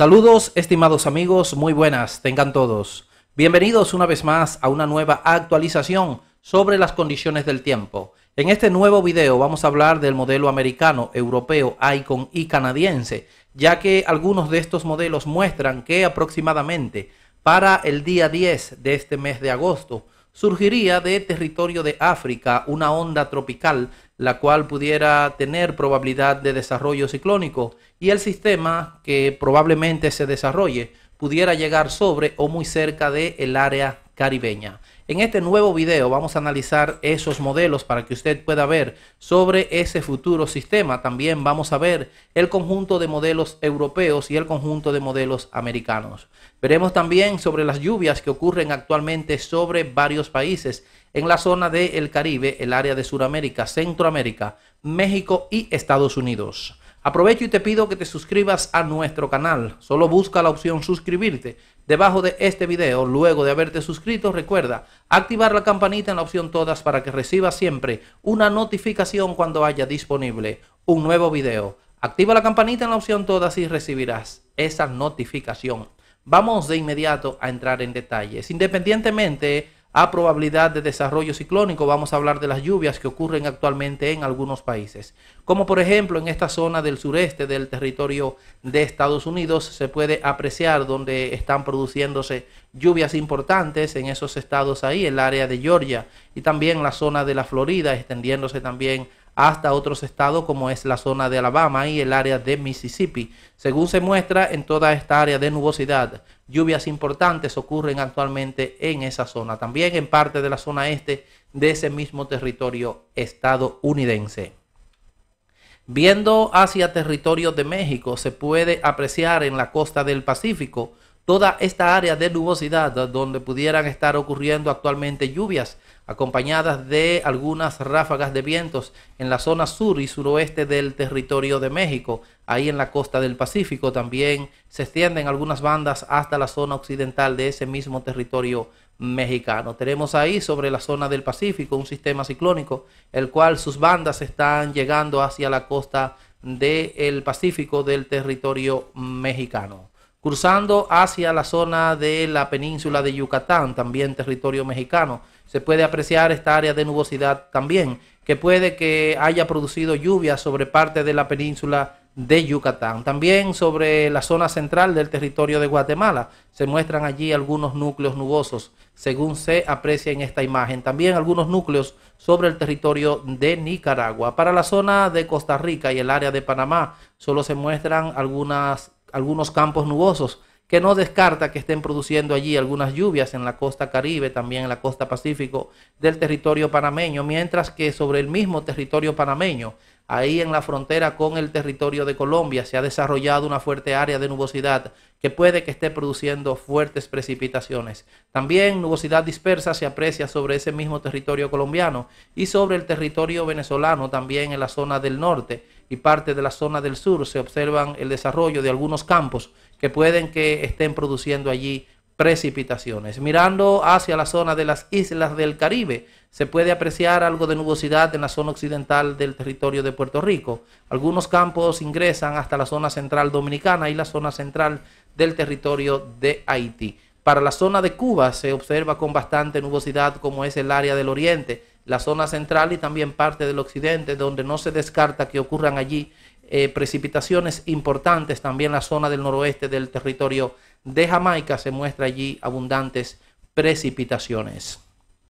Saludos estimados amigos, muy buenas, tengan todos. Bienvenidos una vez más a una nueva actualización sobre las condiciones del tiempo. En este nuevo video vamos a hablar del modelo americano, europeo, Icon y canadiense, ya que algunos de estos modelos muestran que aproximadamente para el día 10 de este mes de agosto surgiría de territorio de África una onda tropical, la cual pudiera tener probabilidad de desarrollo ciclónico, y el sistema que probablemente se desarrolle pudiera llegar sobre o muy cerca de el área caribeña. En este nuevo video vamos a analizar esos modelos para que usted pueda ver sobre ese futuro sistema. También vamos a ver el conjunto de modelos europeos y el conjunto de modelos americanos. Veremos también sobre las lluvias que ocurren actualmente sobre varios países en la zona del Caribe, el área de Sudamérica, Centroamérica, México y Estados Unidos. Aprovecho y te pido que te suscribas a nuestro canal. Solo busca la opción suscribirte debajo de este video. Luego de haberte suscrito, recuerda activar la campanita en la opción todas para que recibas siempre una notificación cuando haya disponible un nuevo video. Activa la campanita en la opción todas y recibirás esa notificación. Vamos de inmediato a entrar en detalles. Independientemente a probabilidad de desarrollo ciclónico. Vamos a hablar de las lluvias que ocurren actualmente en algunos países. Como por ejemplo en esta zona del sureste del territorio de Estados Unidos se puede apreciar donde están produciéndose lluvias importantes en esos estados ahí, el área de Georgia y también la zona de la Florida, extendiéndose también hasta otros estados como es la zona de Alabama y el área de Mississippi. Según se muestra, en toda esta área de nubosidad, lluvias importantes ocurren actualmente en esa zona, también en parte de la zona este de ese mismo territorio estadounidense. Viendo hacia territorio de México, se puede apreciar en la costa del Pacífico toda esta área de nubosidad donde pudieran estar ocurriendo actualmente lluvias acompañadas de algunas ráfagas de vientos en la zona sur y suroeste del territorio de México, ahí en la costa del Pacífico también se extienden algunas bandas hasta la zona occidental de ese mismo territorio mexicano. Tenemos ahí sobre la zona del Pacífico un sistema ciclónico, el cual sus bandas están llegando hacia la costa del Pacífico del territorio mexicano. Cruzando hacia la zona de la península de Yucatán, también territorio mexicano, se puede apreciar esta área de nubosidad también, que puede que haya producido lluvia sobre parte de la península de Yucatán. También sobre la zona central del territorio de Guatemala se muestran allí algunos núcleos nubosos, según se aprecia en esta imagen. También algunos núcleos sobre el territorio de Nicaragua. Para la zona de Costa Rica y el área de Panamá solo se muestran algunas algunos campos nubosos, que no descarta que estén produciendo allí algunas lluvias en la costa caribe, también en la costa pacífico del territorio panameño, mientras que sobre el mismo territorio panameño, ahí en la frontera con el territorio de Colombia, se ha desarrollado una fuerte área de nubosidad que puede que esté produciendo fuertes precipitaciones. También nubosidad dispersa se aprecia sobre ese mismo territorio colombiano y sobre el territorio venezolano, también en la zona del norte y parte de la zona del sur se observan el desarrollo de algunos campos que pueden que estén produciendo allí precipitaciones. Mirando hacia la zona de las islas del Caribe, se puede apreciar algo de nubosidad en la zona occidental del territorio de Puerto Rico. Algunos campos ingresan hasta la zona central dominicana y la zona central del territorio de Haití. Para la zona de Cuba se observa con bastante nubosidad como es el área del oriente, la zona central y también parte del occidente, donde no se descarta que ocurran allí eh, precipitaciones importantes. También la zona del noroeste del territorio de Jamaica se muestra allí abundantes precipitaciones.